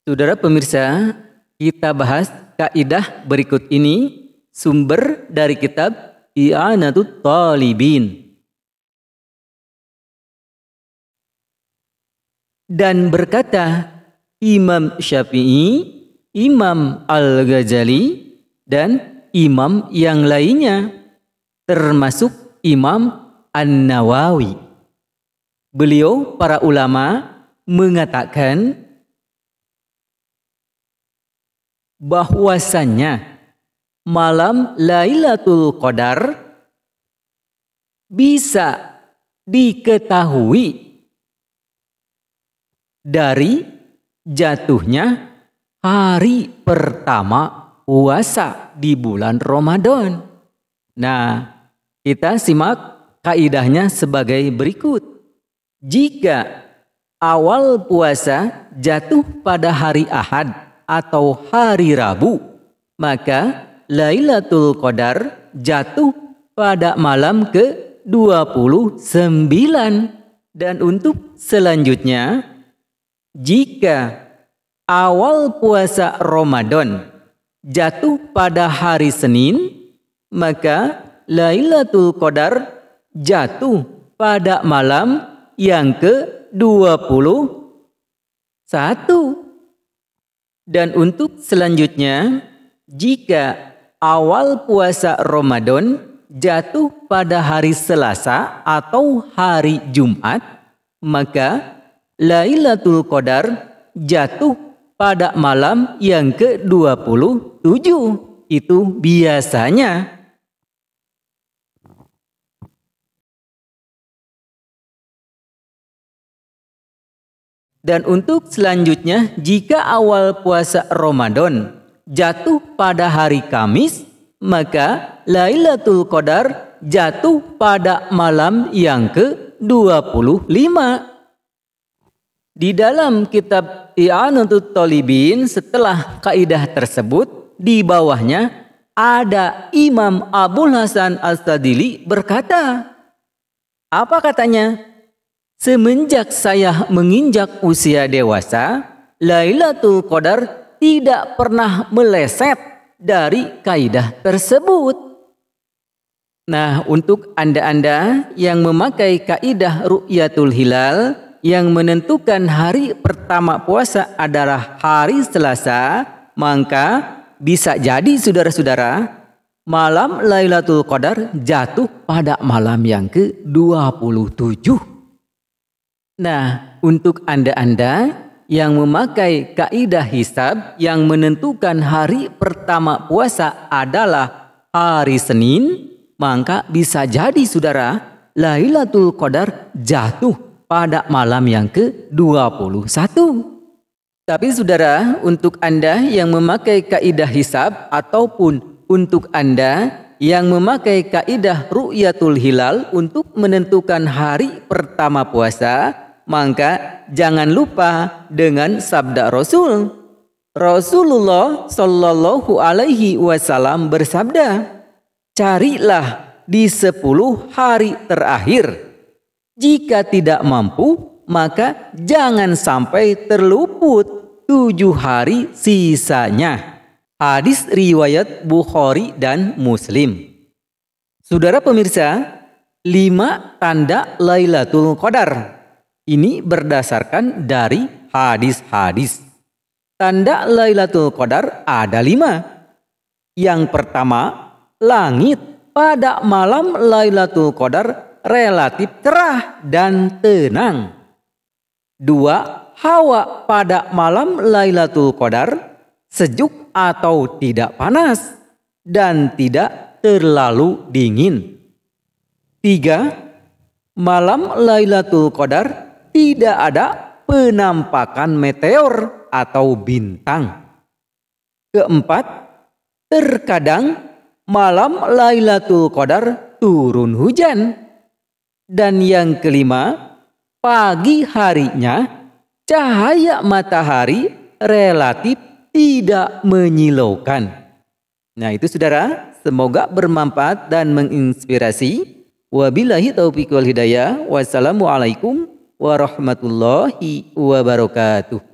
Saudara pemirsa, kita bahas kaidah berikut ini sumber dari kitab I'anatut Talibin. Dan berkata Imam Syafi'i, Imam Al-Ghazali, dan imam yang lainnya, termasuk Imam An-Nawawi. Beliau, para ulama, mengatakan bahwasannya malam Lailatul Qadar bisa diketahui dari jatuhnya hari pertama puasa di bulan Ramadan. Nah, kita simak kaidahnya sebagai berikut. Jika awal puasa jatuh pada hari Ahad, atau hari Rabu, maka Lailatul Qadar jatuh pada malam ke-29. Dan untuk selanjutnya, jika awal puasa Ramadan jatuh pada hari Senin, maka Lailatul Qadar jatuh pada malam yang ke-21. Dan untuk selanjutnya, jika awal puasa Ramadan jatuh pada hari Selasa atau hari Jumat, maka Lailatul Qadar jatuh pada malam yang ke-27. Itu biasanya Dan untuk selanjutnya, jika awal puasa Ramadan jatuh pada hari Kamis, maka Lailatul Qadar jatuh pada malam yang ke-25. Di dalam kitab I'anutut Tolibin, setelah kaidah tersebut di bawahnya ada Imam Abul Hasan al Sadili berkata, apa katanya? Semenjak saya menginjak usia dewasa, Lailatul Qadar tidak pernah meleset dari kaidah tersebut. Nah, untuk Anda-anda yang memakai kaidah Ru'yatul Hilal yang menentukan hari pertama puasa adalah hari Selasa, maka bisa jadi saudara-saudara malam Lailatul Qadar jatuh pada malam yang ke-27. Nah, untuk Anda-Anda yang memakai kaidah hisab yang menentukan hari pertama puasa adalah hari Senin, maka bisa jadi saudara Lailatul Qadar jatuh pada malam yang ke-21. Tapi saudara, untuk Anda yang memakai kaidah hisab ataupun untuk Anda yang memakai kaidah ru'yatul hilal untuk menentukan hari pertama puasa, maka jangan lupa dengan sabda Rasul. Rasulullah Shallallahu Alaihi Wasallam bersabda, carilah di sepuluh hari terakhir. Jika tidak mampu, maka jangan sampai terluput tujuh hari sisanya. Hadis riwayat Bukhari dan Muslim. Saudara pemirsa, lima tanda Lailatul Qadar. Ini berdasarkan dari hadis-hadis. Tanda Lailatul Qadar ada lima. Yang pertama, langit pada malam Lailatul Qadar relatif cerah dan tenang. Dua, hawa pada malam Lailatul Qadar sejuk atau tidak panas dan tidak terlalu dingin. Tiga, malam Lailatul Qadar tidak ada penampakan meteor atau bintang. Keempat, terkadang malam Lailatul Qadar turun hujan. Dan yang kelima, pagi harinya cahaya matahari relatif tidak menyilaukan. Nah itu saudara, semoga bermanfaat dan menginspirasi. Wabillahi taufiq wal hidayah. Wassalamualaikum warahmatullahi wabarakatuh.